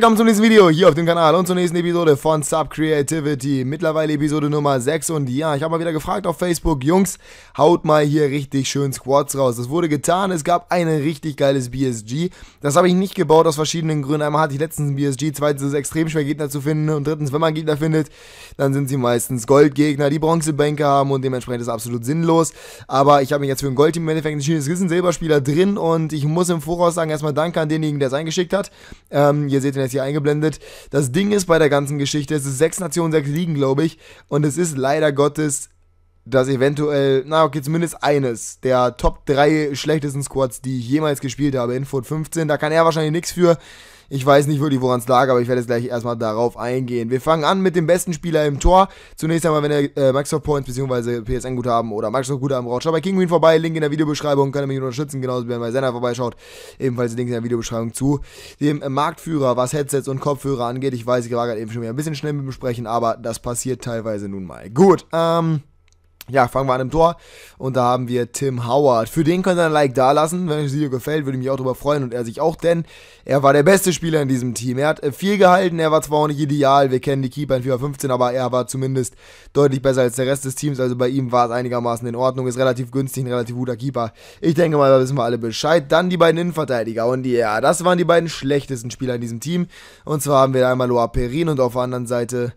willkommen zum nächsten Video hier auf dem Kanal und zur nächsten Episode von Sub Creativity. Mittlerweile Episode Nummer 6 und ja, ich habe mal wieder gefragt auf Facebook, Jungs, haut mal hier richtig schön Squads raus. Das wurde getan, es gab ein richtig geiles BSG. Das habe ich nicht gebaut aus verschiedenen Gründen. Einmal hatte ich letztens ein BSG, zweitens ist es extrem schwer Gegner zu finden und drittens, wenn man Gegner findet, dann sind sie meistens Goldgegner, die Bronzebänke haben und dementsprechend ist es absolut sinnlos. Aber ich habe mich jetzt für ein Goldteam im Endeffekt entschieden. Es ist ein Silberspieler drin und ich muss im Voraus sagen, erstmal danke an denjenigen, der es eingeschickt hat. Ähm, ihr seht den es hier eingeblendet. Das Ding ist bei der ganzen Geschichte, es ist sechs Nationen, sechs Ligen, glaube ich. Und es ist leider Gottes dass eventuell, na okay, zumindest eines der Top 3 schlechtesten Squads, die ich jemals gespielt habe, in Foot 15, da kann er wahrscheinlich nichts für. Ich weiß nicht wirklich, woran es lag, aber ich werde jetzt gleich erstmal darauf eingehen. Wir fangen an mit dem besten Spieler im Tor. Zunächst einmal, wenn ihr äh, Microsoft Points bzw. psn gut haben oder Microsoft-Guthaben braucht, schaut bei King Green vorbei. Link in der Videobeschreibung. Könnt ihr mich unterstützen, genauso wie wenn ihr bei Senna vorbeischaut. Ebenfalls Link in der Videobeschreibung zu dem äh, Marktführer, was Headsets und Kopfhörer angeht. Ich weiß, ich war gerade eben schon wieder ein bisschen schnell mit dem Sprechen, aber das passiert teilweise nun mal. Gut, ähm... Ja, fangen wir an im Tor. Und da haben wir Tim Howard. Für den könnt ihr ein Like da lassen. Wenn euch das Video gefällt, würde ich mich auch darüber freuen. Und er sich auch, denn er war der beste Spieler in diesem Team. Er hat äh, viel gehalten. Er war zwar auch nicht ideal. Wir kennen die Keeper in FIFA 15, aber er war zumindest deutlich besser als der Rest des Teams. Also bei ihm war es einigermaßen in Ordnung. Ist relativ günstig, ein relativ guter Keeper. Ich denke mal, da wissen wir alle Bescheid. Dann die beiden Innenverteidiger. Und ja, das waren die beiden schlechtesten Spieler in diesem Team. Und zwar haben wir da einmal Loa Perin und auf der anderen Seite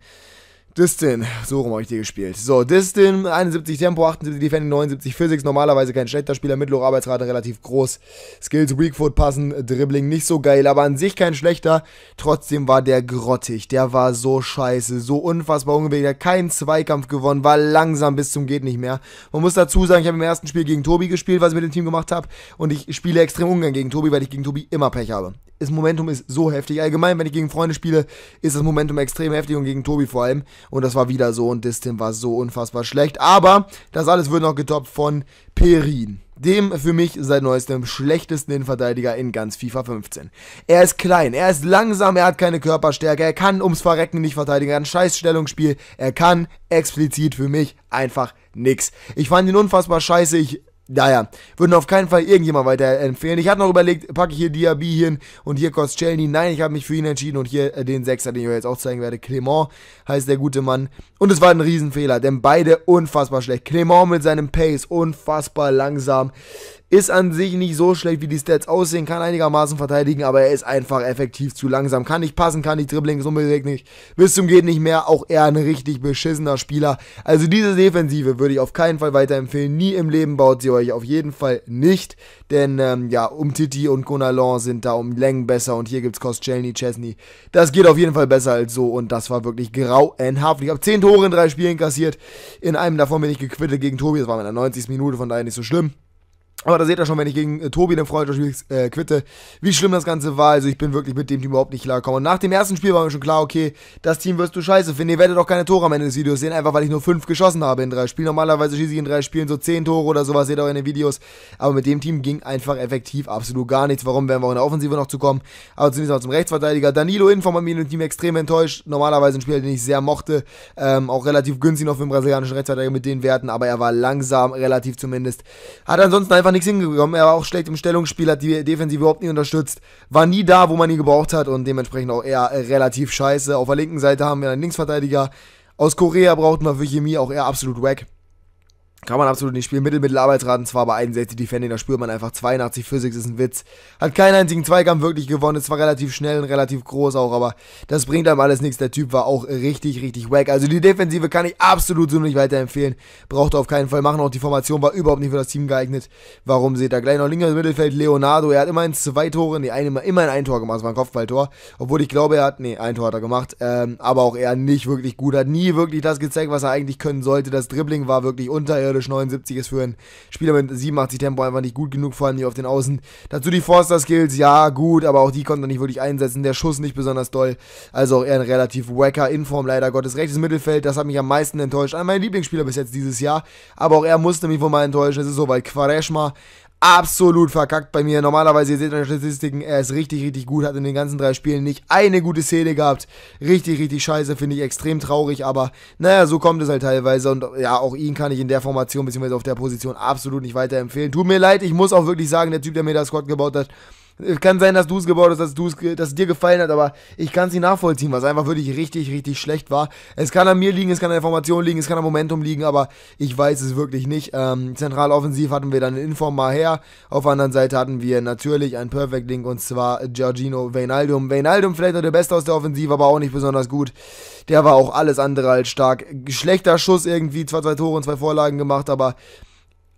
Distin, so rum habe ich dir gespielt. So, Distin, 71 Tempo, 78 Defending, 79 Physics. Normalerweise kein schlechter Spieler, mittlere Arbeitsrate relativ groß. Skills, Weakfoot passen, Dribbling nicht so geil, aber an sich kein schlechter. Trotzdem war der grottig, der war so scheiße, so unfassbar ungebildet. Der hat keinen Zweikampf gewonnen, war langsam bis zum geht nicht mehr. Man muss dazu sagen, ich habe im ersten Spiel gegen Tobi gespielt, was ich mit dem Team gemacht habe. Und ich spiele extrem ungern gegen Tobi, weil ich gegen Tobi immer Pech habe das Momentum ist so heftig. Allgemein, wenn ich gegen Freunde spiele, ist das Momentum extrem heftig und gegen Tobi vor allem. Und das war wieder so und Distin war so unfassbar schlecht. Aber das alles wird noch getoppt von Perin. Dem für mich seit neuestem schlechtesten Innenverteidiger in ganz FIFA 15. Er ist klein, er ist langsam, er hat keine Körperstärke, er kann ums Verrecken nicht verteidigen, er hat ein Scheißstellungsspiel, er kann explizit für mich einfach nix. Ich fand ihn unfassbar scheiße, ich naja, würden auf keinen Fall irgendjemand weiterempfehlen. Ich hatte noch überlegt, packe ich hier Diaby hin und hier Koscielny. Nein, ich habe mich für ihn entschieden und hier äh, den Sechser, den ich euch jetzt auch zeigen werde. Clement heißt der gute Mann. Und es war ein Riesenfehler, denn beide unfassbar schlecht. Clement mit seinem Pace, unfassbar langsam. Ist an sich nicht so schlecht, wie die Stats aussehen, kann einigermaßen verteidigen, aber er ist einfach effektiv zu langsam. Kann nicht passen, kann nicht dribbling, so nicht. Bis zum geht nicht mehr. Auch er ein richtig beschissener Spieler. Also diese Defensive würde ich auf keinen Fall weiterempfehlen. Nie im Leben baut sie euch auf jeden Fall nicht. Denn ähm, ja, um Titi und Konalon sind da um Längen besser und hier gibt es Koscielny, Chesney. Das geht auf jeden Fall besser als so und das war wirklich grauenhaft. Ich habe 10 Tore in drei Spielen kassiert. In einem davon bin ich gequittet gegen Tobi, das war in der 90. Minute, von daher nicht so schlimm. Aber da seht ihr schon, wenn ich gegen äh, Tobi, den Freund, äh, quitte, wie schlimm das Ganze war. Also ich bin wirklich mit dem Team überhaupt nicht klargekommen. Und nach dem ersten Spiel war mir schon klar, okay, das Team wirst du scheiße finden. Ihr werdet auch keine Tore am Ende des Videos sehen, einfach weil ich nur fünf geschossen habe in drei Spielen. Normalerweise schieße ich in drei Spielen so zehn Tore oder sowas, seht ihr auch in den Videos. Aber mit dem Team ging einfach effektiv absolut gar nichts. Warum werden wir auch in der Offensive noch zu kommen? Aber zunächst mal zum Rechtsverteidiger. Danilo Info hat mich im Team extrem enttäuscht. Normalerweise ein Spieler, den ich sehr mochte. Ähm, auch relativ günstig noch für den brasilianischen Rechtsverteidiger mit den Werten, aber er war langsam, relativ zumindest. Hat ansonsten einfach einfach nichts hingekommen. Er war auch schlecht im Stellungsspiel, hat die Defensive überhaupt nie unterstützt. War nie da, wo man ihn gebraucht hat und dementsprechend auch eher äh, relativ scheiße. Auf der linken Seite haben wir einen Linksverteidiger. Aus Korea brauchten wir für Chemie auch eher absolut wack. Kann man absolut nicht spielen. Mittel, mittel Arbeitsraten, zwar bei 61 Defending, da spürt man einfach 82 Physics ist ein Witz. Hat keinen einzigen Zweikampf wirklich gewonnen, ist zwar relativ schnell und relativ groß auch, aber das bringt einem alles nichts. Der Typ war auch richtig, richtig wack. Also die Defensive kann ich absolut so nicht weiterempfehlen. Braucht er auf keinen Fall machen. Auch die Formation war überhaupt nicht für das Team geeignet. Warum seht ihr gleich noch linker Mittelfeld Leonardo? Er hat immerhin zwei Tore, nee, ein, immerhin ein Tor gemacht, es war ein Kopfballtor. Obwohl ich glaube, er hat, nee, ein Tor hat er gemacht, ähm, aber auch er nicht wirklich gut, hat nie wirklich das gezeigt, was er eigentlich können sollte. Das Dribbling war wirklich unterirdisch unterirdisch. 79 ist für einen Spieler mit 87 Tempo einfach nicht gut genug, vor allem hier auf den Außen. Dazu die Forster Skills, ja, gut, aber auch die konnte er nicht wirklich einsetzen. Der Schuss nicht besonders doll. Also auch eher ein relativ wacker Inform, leider Gottes. Rechtes Mittelfeld, das hat mich am meisten enttäuscht. Einer meiner Lieblingsspieler bis jetzt dieses Jahr. Aber auch er musste mich wohl mal enttäuschen. Es ist so, weil Quaresma absolut verkackt bei mir. Normalerweise, ihr seht in den Statistiken, er ist richtig, richtig gut, hat in den ganzen drei Spielen nicht eine gute Szene gehabt. Richtig, richtig scheiße, finde ich extrem traurig, aber naja, so kommt es halt teilweise und ja, auch ihn kann ich in der Formation bzw. auf der Position absolut nicht weiterempfehlen. Tut mir leid, ich muss auch wirklich sagen, der Typ, der mir das Squad gebaut hat, kann sein, dass du es gebaut hast, dass, du's, dass es dir gefallen hat, aber ich kann es nicht nachvollziehen, was einfach wirklich richtig, richtig schlecht war. Es kann an mir liegen, es kann an der Formation liegen, es kann am Momentum liegen, aber ich weiß es wirklich nicht. Ähm, Zentraloffensiv hatten wir dann Inform mal her. Auf der anderen Seite hatten wir natürlich ein Perfect Link und zwar Giorgino Weinaldum. Weinaldum vielleicht noch der Beste aus der Offensive, aber auch nicht besonders gut. Der war auch alles andere als stark. Schlechter Schuss irgendwie, zwar zwei Tore und zwei Vorlagen gemacht, aber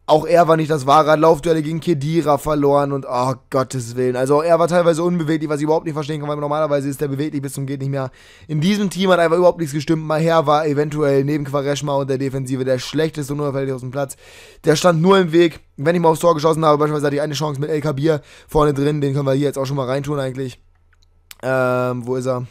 auch er war nicht das wahre Laufduelle gegen Kedira verloren und oh Gottes Willen. Also er war teilweise unbeweglich, was ich überhaupt nicht verstehen kann, weil normalerweise ist der beweglich bis zum geht nicht mehr. In diesem Team hat einfach überhaupt nichts gestimmt. Maher war eventuell neben Quaresma und der Defensive der schlechteste und unauffällig aus dem Platz. Der stand nur im Weg. Wenn ich mal aufs Tor geschossen habe, beispielsweise hatte ich eine Chance mit El Kabir vorne drin, den können wir hier jetzt auch schon mal reintun eigentlich. Ähm, wo ist er?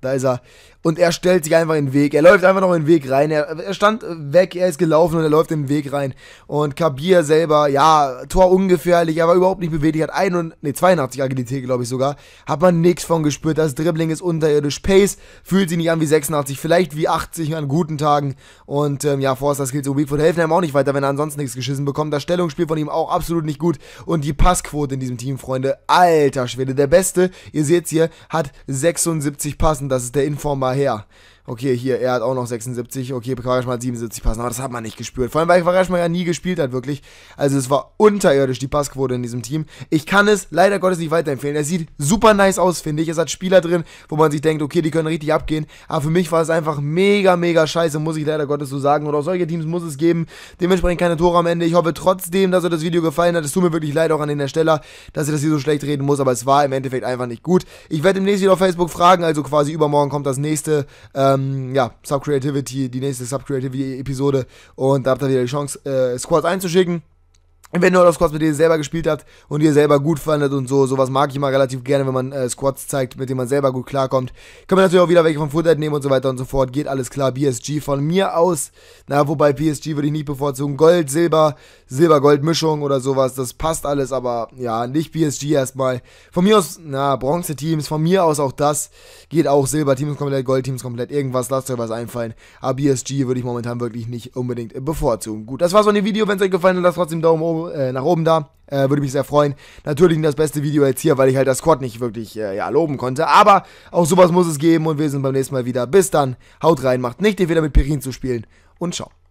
Da ist er und er stellt sich einfach in den Weg. Er läuft einfach noch in den Weg rein. Er, er stand weg, er ist gelaufen und er läuft in den Weg rein. Und Kabir selber, ja, Tor ungefährlich, er war überhaupt nicht bewegt. Hat ein und, nee, 82 Agilität, glaube ich sogar. Hat man nichts von gespürt. Das Dribbling ist unterirdisch. Pace fühlt sich nicht an wie 86, vielleicht wie 80 an guten Tagen. Und ähm, ja, Forster Skills und Weakfoot helfen ihm auch nicht weiter, wenn er ansonsten nichts geschissen bekommt. Das Stellungsspiel von ihm auch absolut nicht gut. Und die Passquote in diesem Team, Freunde, alter Schwede. Der Beste, ihr seht's hier, hat 76 Passen. Das ist der Informal her. okay, hier, er hat auch noch 76, okay, Quaresma hat 77 passen, aber das hat man nicht gespürt. Vor allem, weil Quaresma ja nie gespielt hat, wirklich. Also es war unterirdisch, die Passquote in diesem Team. Ich kann es leider Gottes nicht weiterempfehlen. Er sieht super nice aus, finde ich. Es hat Spieler drin, wo man sich denkt, okay, die können richtig abgehen. Aber für mich war es einfach mega, mega scheiße, muss ich leider Gottes so sagen. Oder auch solche Teams muss es geben. Dementsprechend keine Tore am Ende. Ich hoffe trotzdem, dass euch das Video gefallen hat. Es tut mir wirklich leid auch an den Ersteller, dass ich das hier so schlecht reden muss, aber es war im Endeffekt einfach nicht gut. Ich werde demnächst wieder auf Facebook fragen, also quasi übermorgen kommt das nächste. Äh, ähm, ja, Subcreativity, die nächste Subcreativity-Episode. Und da habt ihr wieder die Chance, äh, Squads einzuschicken wenn ihr halt Squads mit denen selber gespielt habt und ihr selber gut fandet und so, sowas mag ich immer relativ gerne, wenn man äh, Squats zeigt, mit denen man selber gut klarkommt. Können wir natürlich auch wieder welche von Futter nehmen und so weiter und so fort. Geht alles klar. BSG von mir aus. Na, wobei BSG würde ich nicht bevorzugen. Gold, Silber, Silber-Gold-Mischung oder sowas. Das passt alles, aber ja, nicht BSG erstmal. Von mir aus, na, Bronze-Teams, von mir aus auch das. Geht auch Silber-Teams komplett, Gold-Teams komplett. Irgendwas, lasst euch was einfallen. Aber BSG würde ich momentan wirklich nicht unbedingt bevorzugen. Gut, das war's von dem Video. Wenn es euch gefallen hat, lasst trotzdem Daumen oben äh, nach oben da. Äh, würde mich sehr freuen. Natürlich nicht das beste Video jetzt hier, weil ich halt das Squad nicht wirklich äh, ja, loben konnte. Aber auch sowas muss es geben und wir sind beim nächsten Mal wieder. Bis dann. Haut rein, macht nicht den Fehler mit Perin zu spielen und ciao.